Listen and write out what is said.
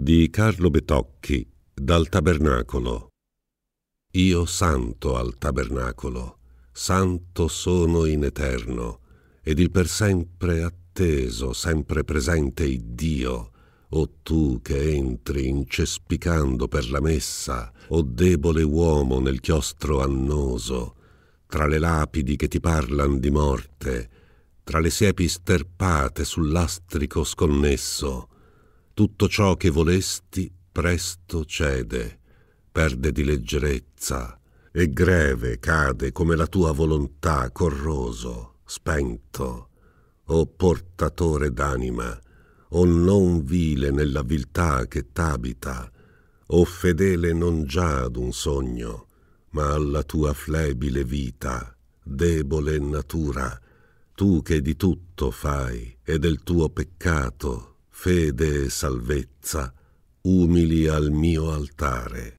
di Carlo Betocchi dal Tabernacolo. Io santo al Tabernacolo, santo sono in eterno, ed il per sempre atteso, sempre presente Iddio, o tu che entri incespicando per la messa, o debole uomo nel chiostro annoso, tra le lapidi che ti parlan di morte, tra le siepi sterpate sul lastrico sconnesso, tutto ciò che volesti presto cede, perde di leggerezza e greve cade come la tua volontà corroso, spento, o portatore d'anima, o non vile nella viltà che t'abita, o fedele non già ad un sogno, ma alla tua flebile vita, debole natura, tu che di tutto fai e del tuo peccato fede e salvezza, umili al mio altare.